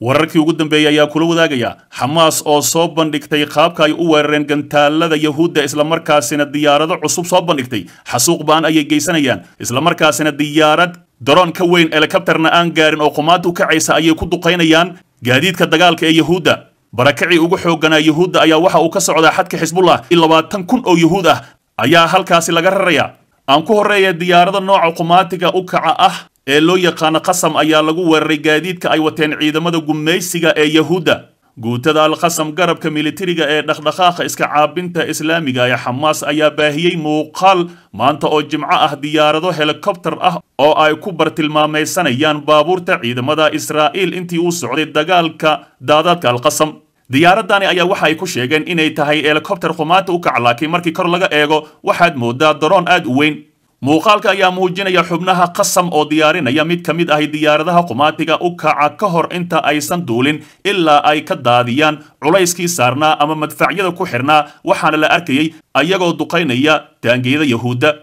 wararkii ugu dambeeyey ayaa kula wadaagaya xamaas oo soo bandhigtay qaabka ay u weerareen gantaalada yahuudda islamarkaasina diyaarado cusub soo bandhigtay xasuuq ba'an ayay geysanayaan islamarkaasina diyaarad daroon ka weyn elikabtarna aan gaarin oo qumaantu kacaysa ayay ku duqaynayaan gaadiidka dagaalka ee yahuudda barakacii ugu xoogganaa yahuudda ayaa waxa uu ka socdaa xadka xisbullah i labaatan kun oo yahuud ah ayaa halkaasi laga rarayaa aan ku horreeya diyaarada nooca qumaatiga u kaca ah ee loo yaqaano qasam ayaa lagu weeraray gaadiidka ay wateen ciidamada gumaysiga ee yahuudda guutada alqasam garabka militariga ee dhaqdhaqaaqa iska caabinta islaamiga ee xamaas ayaa baahiyey muuqaal maanta oo jimco ah diyaarado helikobtar ah oo ay ku bartilmaamaysanayaan baabuurta ciidamada israa'iil intii uu socday dagaalka daadaadka alqasam diyaaradani ayaa waxa ay ku sheegeen inay tahay helikobtar khumaanta u kac laakiin markii kor laga eego waxaad moodaa daroon aad u weyn muuqaalka ayaa muujinaya xubnaha qasam oo diyaarinaya mid ka mid ahi diyaaradaha qumaatiga u kaca ka hor inta aysan duulin ilaa ay ka daadiyaan culayskii saarnaa ama madfacyada ku xirnaa waxaana la arkayey ayagoo duqaynaya taangeeda yahuudda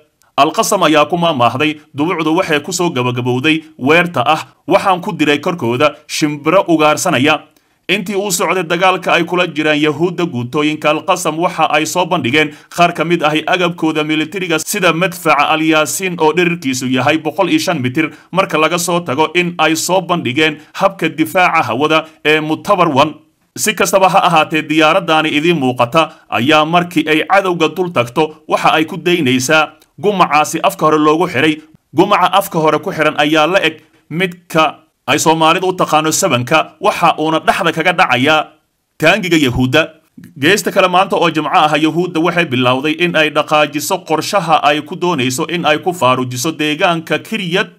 alqasam ayaa ku maamaahday dubucdu waxay ku soo gabagabowday weerta ah waxaan ku diray korkooda shimbiro ugaarsanaya intii uu socday dagaalka ay kula jiraan yahuudda guutooyinka alqasam waxa ay soo bandhigeen qaar ka mid ahi agabkooda militariga sida madfaca alyaasiin oo dherarkiisu yahay boqol iyo shan mitir marka laga soo tago in ay soo bandhigeen habka difaaca hawada ee mutabar mutabarwan si kastaba ha ahaatee diyaaraddaani idiin muuqata ayaa markii ay cadowga dul tagto waxa ay ku daynaysaa gumacaasi afka hore loogu xidhay gumaca afka hore ku xidhan ayaa la eg midka ay soomaalidu u taqaano sabanka waxa uuna dhexda kaga dhacaya taangiga yahuudda geesta kale maanta oo jimco ah yahuudda waxay bilowday in ay dhaqaajiso qorshaha ay ku doonayso in ay ku faarujiso deegaanka kiryad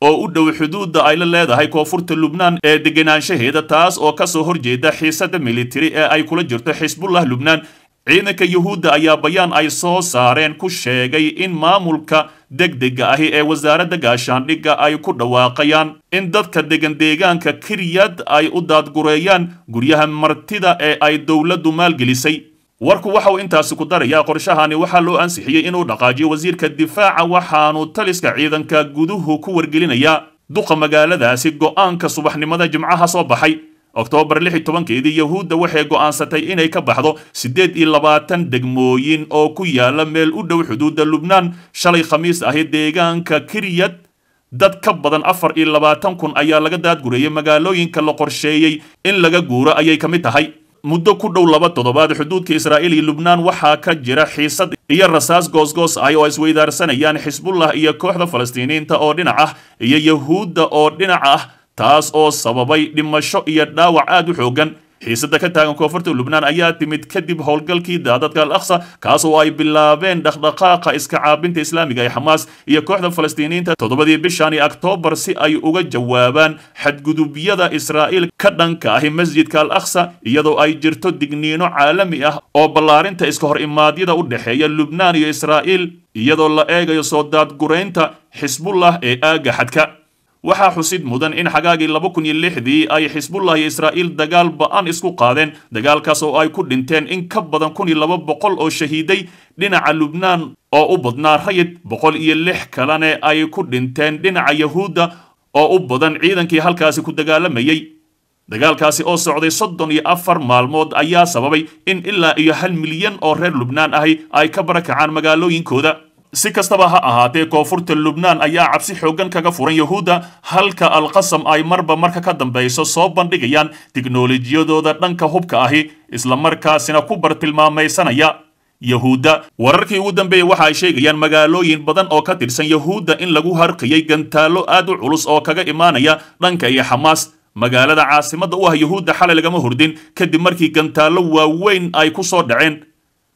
oo u dhow xuduudda ay la leedahay koonfurta lubnaan ee deganaanshaheeda taas oo ka soo horjeeda xiisada militari ee ay kula jirto xisbullah lubnaan ciidanka yuhuudda ayaa bayaan ay soo saareen ku sheegay in maamulka degdega ahi ee wasaaradda gaashaandhigga ay ku dhawaaqayaan in dadka degan deegaanka kiryad ay u daadgureeyaan guryaha martida ee ay dowladdu maalgelisay warku waxauu intaasi ku darayaa qorshahani waxaa loo ansixiyey inuu dhaqaajiyo wasiirka difaaca waxaanu taliska ciidanka guduhu ku wargelinayaa duqa magaaladaasi go'aanka subaxnimada jimcaha soo baxay oktoobar lix iyo tobankeedii yahuudda waxay go'aansatay inay ka baxdo siddeed iyo labaatan degmooyin oo ku yaala meel u dhow xuduudda lubnaan shalay khamiis ahi deegaanka kiryad dad ka badan afar iyo labaatan kun ayaa laga daadgureeyay magaalooyinka la qorsheeyey in laga guuro ayay ka mid tahay muddo ku dhow laba toddobaad xuduudka israa'iil iyo lubnaan waxaa ka jira xiisad iyo rasaas goosgoos ah oo isweydaarsanayaan xisbullah iyo kooxda falastiiniinta oo dhinac ah iyo yahuudda oo dhinac ah taas oo sababay dhimasho iyo dhaawac aad u xooggan xiisada ka taagan koonfurta lubnaan ayaa timid kadib howlgalkii daadadka al aqsa kaas oo ay bilaabeen dhaqdhaqaaqa iska caabinta islaamiga ee xamaas iyo kooxda falastiiniyiinta toddobadii bishan iyo oktoobar si ay uga jawaabaan xadgudubyada israa'iil ka dhanka ahi masjidka al aqsa iyadoo ay jirto digniino caalami ah oo ballaarinta iska hor imaadyada u dhexeeya lubnaan iyo israa'iil iyadoo la eegayo soo daadguraynta xisbullah ee aagga xadka waxaa xusid mudan in xagaagii laba kun iyo lixdii ay xisbullah iyo israa'iil dagaal ba-an isku qaadeen dagaalkaas oo ay ku dhinteen in ka badan kun iyo laba boqol oo shahiiday dhinaca lubnaan oo u badnaa rayid boqol iyo lix kalene ay ku dhinteen dhinaca yahuudda oo u badan ciidankii halkaasi ku dagaalamayey dagaalkaasi oo socday soddon iyo afar maalmood ayaa sababay in ilaa iyo hal milyan oo reer lubnaan ahi ay ka barakacaan magaalooyinkooda si kastaba ha ahaatee koonfurta lubnaan ayaa cabsi xooggan kaga furan yahuudda halka alqasam ay marba marka ka dambayso soo bandhigayaan tiknolojiyadooda dhanka hubka ahi islamarkaasina ku bartilmaamaysanaya yahuudda wararkii ugu dambeeyey waxa ay sheegayaan magaalooyin badan oo ka tirsan yahuudda in lagu harqiyey gantaallo aad u culus oo kaga imaanaya dhanka iyo xamaas magaalada caasimadda u ah yahuudda xalay lagama hurdin kadib markii gantaallo waaweyn ay ku soo dhaceen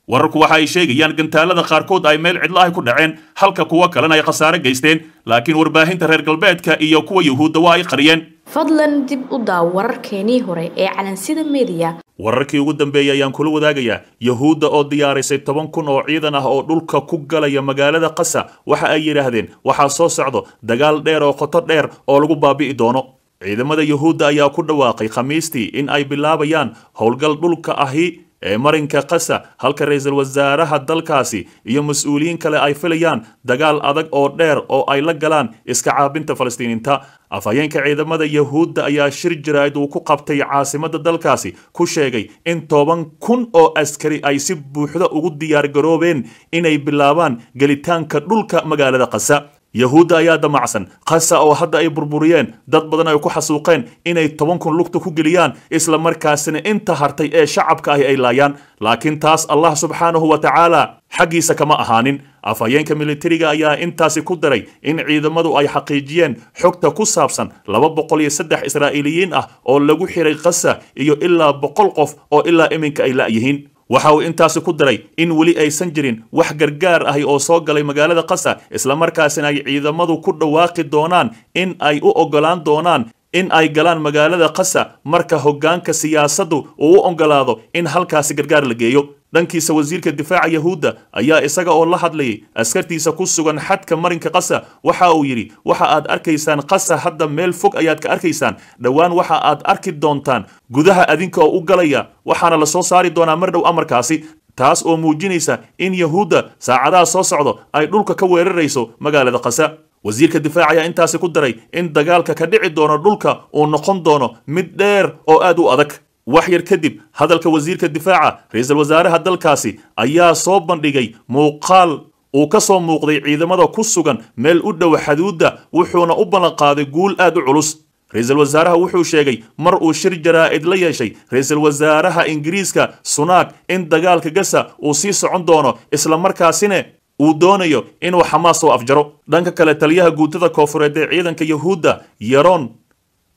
wararku waxa ay sheegayaan gantaalada qaarkood ay meel cidlaahi ku dhaceen halka kuwa kalena ay khasaare geysteen laakiin warbaahinta reer galbeedka iyo kuwa yuhuudda waa ay qariyeen fadlan dib u daaw wararkeenii hore ee calansida mediya wararkii ugu dambeeyey ayaan kula wadaagayaa yuhuudda oo diyaarisay toban kun oo ciidan ah oo dhulka ku galaya magaalada qasa waxa ay yidhaahdeen waxaa soo socdo dagaal dheer oo qoto dheer oo lagu baabi'i doono ciidamada yuhuudda ayaa ku dhawaaqay khamiistii in ay bilaabayaan howlgal dhulka ahi ee marinka qasa halka ra-iisul wasaaraha dalkaasi iyo mas-uuliyiin kale ay filayaan dagaal adag oo dheer oo ay la galaan iska caabinta falastiiniinta afhayeenka ciidamada yahuudda ayaa shir jaraa'id uu ku qabtay caasimadda dalkaasi ku sheegay in toban kun oo askari ay si buuxda ugu diyaar garoobeen inay bilaabaan gelitaanka dhulka magaalada qasa yahuudda ayaa damacsan qasa oo hadda ay burburiyeen dad badan ay ku xasuuqeen inay toban kun lugta ku geliyaan isla markaasina inta hartay ee shacabka ahi ay laayaan laakiin taas allah subxaanahu wa tacaala xaggiisa kama ahaanin afhayeenka militariga ayaa intaasi ku daray in ciidamadu ay xaqiijiyeen xogta ku saabsan laba boqol iyo saddex israa'iiliyiin ah oo lagu xiray qasa iyo ilaa boqol qof oo ilaa iminka ay la'yihiin waxa uu intaasi ku daray in weli aysan jirin wax gargaar ahi oo soo galay magaalada qasa islamarkaasina ay ciidamadu ku dhawaaqi doonaan in ay u oggolaan doonaan in ay galaan magaalada qasa marka hoggaanka siyaasaddu uu u oggolaado in halkaasi gargaar la geeyo dhankiisa wasiirka difaaca yahuudda ayaa isaga oo la hadlayay askartiisa ku sugan xadka marinka qasa waxa uu yidhi waxa aad arkaysaan qasa hadda meel fog ayaad ka arkaysaan dhowaan waxa aad arki doontaan gudaha adinka oo u galaya waxaana la soo saari doonaa mar dhow amarkaasi taas oo muujinaysa in yahuudda saacadaha soo socdo ay dhulka ka weerarayso magaalada qasa wasiirka difaaca ayaa intaasi ku daray in dagaalka ka dhici doono dhulka uu noqon doono mid dheer oo aad u adag wax yar kadib hadalka wasiirka difaaca ra-iisul wasaaraha dalkaasi ayaa soo bandhigay muuqaal uu ka soo muuqday ciidamada ku sugan meel u dhow xaduudda wuxuuna u ballanqaaday guul aad u culus ra-iisul wasaaraha wuxuu sheegay mar uu shir jaraa'id la yeeshay ra-iisul wasaaraha ingiriiska sunaag in dagaalka gasa uu sii socon doono islamarkaasina uu doonayo inuu xamaas soo afjaro dhanka kale taliyaha guutada koonfureed ee ciidanka yahuudda yaroon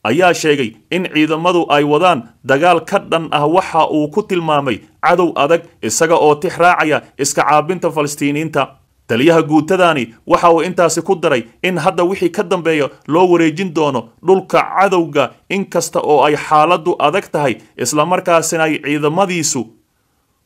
ayaa sheegay in ciidamadu ay wadaan dagaal ka dhan ah waxa uu ku tilmaamay cadow adag isaga oo tix raacaya iska caabinta falastiiniyiinta taliyaha guutadani waxa uu intaasi ku daray in hadda wixii ka dambeeya loo wareejin doono dhulka cadowga inkasta oo ay xaaladdu adag tahay islamarkaasina ay ciidamadiisu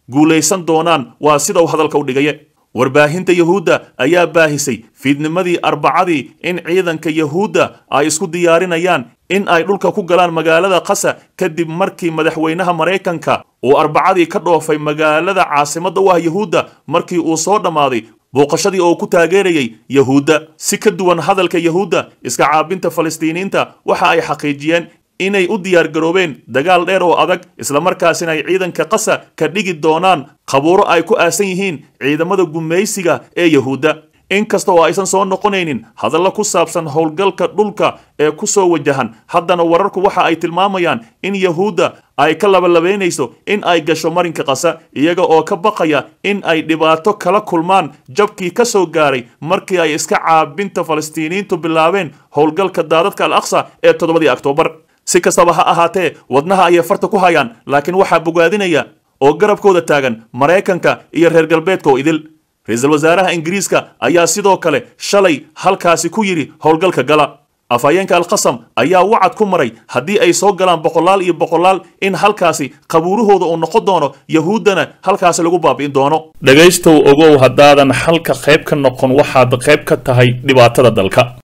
guulaysan doonaan waa sida uu hadalka u dhigaye warbaahinta yahuudda ayaa baahisay fiidnimadii arbacadii in ciidanka yahuudda ay isku diyaarinayaan in ay dhulka ku galaan magaalada khasa kadib markii madaxweynaha maraykanka uu arbacadii ka dhoofay magaalada caasimadda u ah yahuudda markii uu soo dhammaaday booqashadii oo ku taageerayay yahuudda si ka duwan hadalka yahuudda iska caabinta falastiiniinta waxa ay xaqiijiyeen inay u diyaargaroobeen dagaal dheer oo adag islamarkaasina ay ciidanka qasa ka dhigi doonaan qabuuro ay ku aasan yihiin ciidamada gumaysiga ee yahuudda inkasta oo aysan soo noqonaynin hadallo ku saabsan howlgalka dhulka ee ku soo wajahan haddana wararku waxa ay tilmaamayaan in yahuudda ay ka labalabeynayso in ay gasho marinka qasa iyaga oo ka baqaya in ay dhibaato kala kulmaan jabkii ka soo gaaray markii ay iska caabinta falastiiniyiintu bilaabeen howlgalka daadadka al aqsa ee toddobadii oktoobar si kastaba ha ahaatee wadnaha ayay farta ku hayaan laakiin waxaa bogaadinaya oo garabkooda taagan maraykanka iyo reer galbeedka oo idil ra-iisul wasaaraha ingiriiska ayaa sidoo kale shalay halkaasi ku yidhi howlgalka gala afhayeenka alqasam ayaa wacad ku maray haddii ay soo galaan boqolaal iyo boqolaal in halkaasi qabuurahooda uu noqon doono yahuuddana halkaasi lagu baabi'in doono dhegaystow ogow haddaadan xalka qayb ka noqon waxaad qayb ka tahay dhibaatada dalka